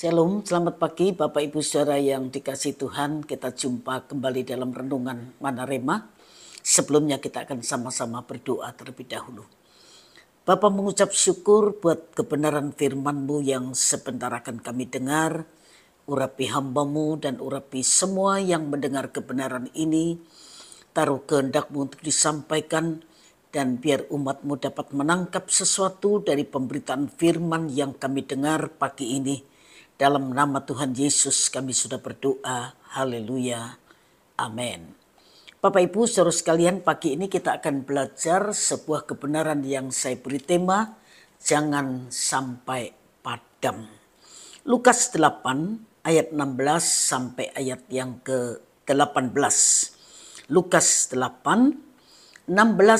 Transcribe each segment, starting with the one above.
Shalom, selamat pagi Bapak Ibu Saudara yang dikasih Tuhan. Kita jumpa kembali dalam renungan Manarema. Sebelumnya kita akan sama-sama berdoa terlebih dahulu. Bapa mengucap syukur buat kebenaran FirmanMu yang sebentar akan kami dengar. Urapi hambamu dan urapi semua yang mendengar kebenaran ini. Taruh kehendakMu untuk disampaikan dan biar umatmu dapat menangkap sesuatu dari pemberitaan firman yang kami dengar pagi ini dalam nama Tuhan Yesus kami sudah berdoa. Haleluya. Amin. Bapak Ibu, saudara sekalian, pagi ini kita akan belajar sebuah kebenaran yang saya beri tema Jangan sampai padam. Lukas 8 ayat 16 sampai ayat yang ke-18. Lukas 8 16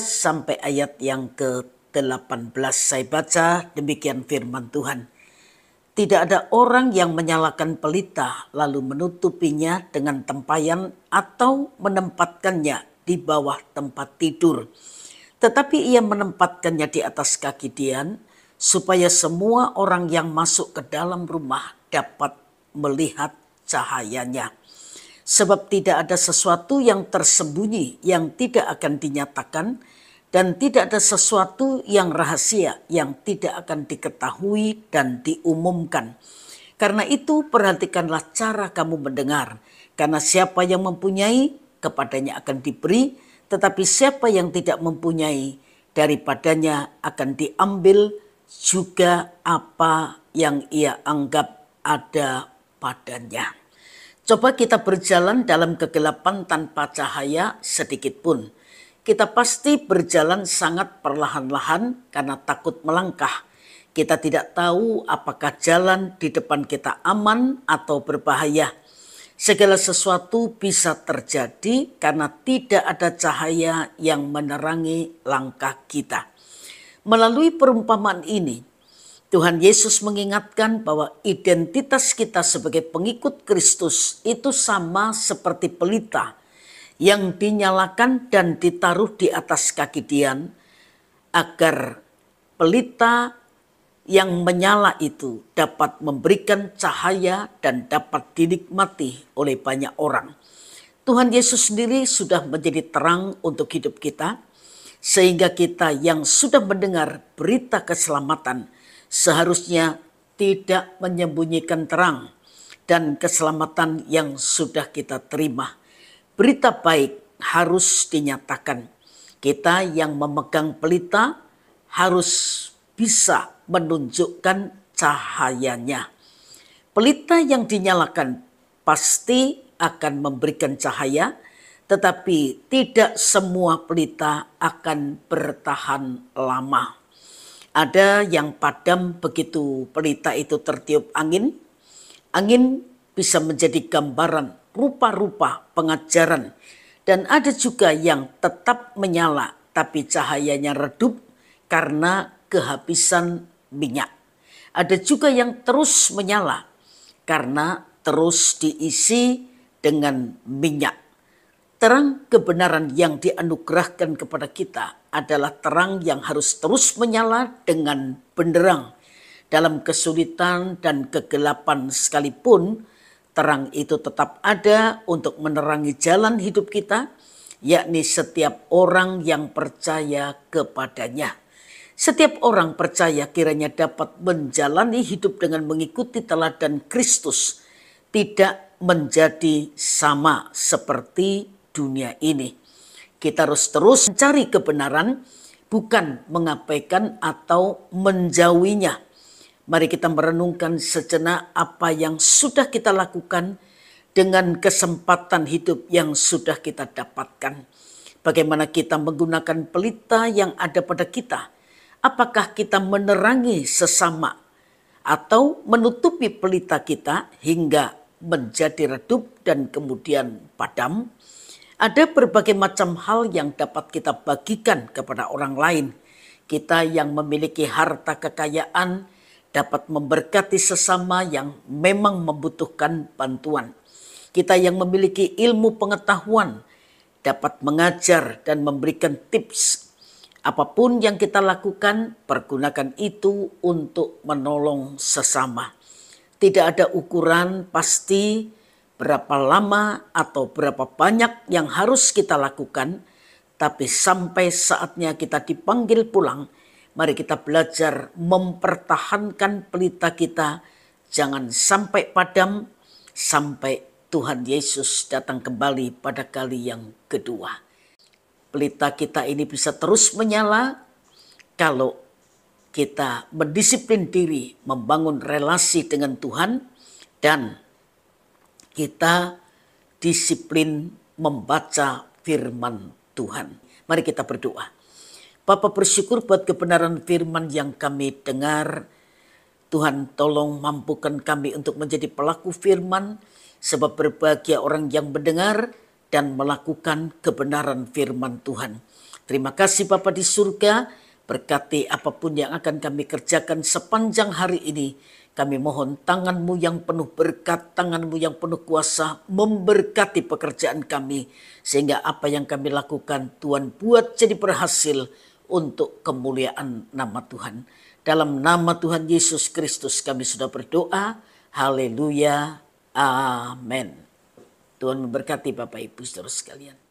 sampai ayat yang ke-18 saya baca demikian firman Tuhan. Tidak ada orang yang menyalakan pelita lalu menutupinya dengan tempayan atau menempatkannya di bawah tempat tidur. Tetapi ia menempatkannya di atas kaki Dian supaya semua orang yang masuk ke dalam rumah dapat melihat cahayanya. Sebab tidak ada sesuatu yang tersembunyi yang tidak akan dinyatakan, dan tidak ada sesuatu yang rahasia yang tidak akan diketahui dan diumumkan. Karena itu perhatikanlah cara kamu mendengar, karena siapa yang mempunyai kepadanya akan diberi, tetapi siapa yang tidak mempunyai daripadanya akan diambil juga apa yang ia anggap ada padanya. Coba kita berjalan dalam kegelapan tanpa cahaya sedikit pun kita pasti berjalan sangat perlahan-lahan karena takut melangkah. Kita tidak tahu apakah jalan di depan kita aman atau berbahaya. Segala sesuatu bisa terjadi karena tidak ada cahaya yang menerangi langkah kita. Melalui perumpamaan ini, Tuhan Yesus mengingatkan bahwa identitas kita sebagai pengikut Kristus itu sama seperti pelita yang dinyalakan dan ditaruh di atas kaki Dian agar pelita yang menyala itu dapat memberikan cahaya dan dapat dinikmati oleh banyak orang. Tuhan Yesus sendiri sudah menjadi terang untuk hidup kita, sehingga kita yang sudah mendengar berita keselamatan seharusnya tidak menyembunyikan terang dan keselamatan yang sudah kita terima berita baik harus dinyatakan. Kita yang memegang pelita harus bisa menunjukkan cahayanya. Pelita yang dinyalakan pasti akan memberikan cahaya, tetapi tidak semua pelita akan bertahan lama. Ada yang padam begitu pelita itu tertiup angin. Angin bisa menjadi gambaran rupa-rupa pengajaran, dan ada juga yang tetap menyala tapi cahayanya redup karena kehabisan minyak. Ada juga yang terus menyala karena terus diisi dengan minyak. Terang kebenaran yang dianugerahkan kepada kita adalah terang yang harus terus menyala dengan benderang. Dalam kesulitan dan kegelapan sekalipun, Terang itu tetap ada untuk menerangi jalan hidup kita, yakni setiap orang yang percaya kepadanya. Setiap orang percaya kiranya dapat menjalani hidup dengan mengikuti teladan Kristus, tidak menjadi sama seperti dunia ini. Kita harus terus mencari kebenaran, bukan mengabaikan atau menjauhinya. Mari kita merenungkan sejenak apa yang sudah kita lakukan dengan kesempatan hidup yang sudah kita dapatkan. Bagaimana kita menggunakan pelita yang ada pada kita? Apakah kita menerangi sesama atau menutupi pelita kita hingga menjadi redup dan kemudian padam? Ada berbagai macam hal yang dapat kita bagikan kepada orang lain. Kita yang memiliki harta kekayaan, dapat memberkati sesama yang memang membutuhkan bantuan. Kita yang memiliki ilmu pengetahuan dapat mengajar dan memberikan tips. Apapun yang kita lakukan, pergunakan itu untuk menolong sesama. Tidak ada ukuran pasti berapa lama atau berapa banyak yang harus kita lakukan, tapi sampai saatnya kita dipanggil pulang – Mari kita belajar mempertahankan pelita kita, jangan sampai padam sampai Tuhan Yesus datang kembali pada kali yang kedua. Pelita kita ini bisa terus menyala kalau kita mendisiplin diri, membangun relasi dengan Tuhan, dan kita disiplin membaca firman Tuhan. Mari kita berdoa. Papa bersyukur buat kebenaran firman yang kami dengar. Tuhan tolong mampukan kami untuk menjadi pelaku firman, sebab berbahagia orang yang mendengar dan melakukan kebenaran firman Tuhan. Terima kasih Bapa di surga, berkati apapun yang akan kami kerjakan sepanjang hari ini. Kami mohon tanganmu yang penuh berkat, tanganmu yang penuh kuasa memberkati pekerjaan kami. Sehingga apa yang kami lakukan Tuhan buat jadi berhasil untuk kemuliaan nama Tuhan. Dalam nama Tuhan Yesus Kristus kami sudah berdoa. Haleluya. Amin. Tuhan memberkati Bapak Ibu saudara sekalian.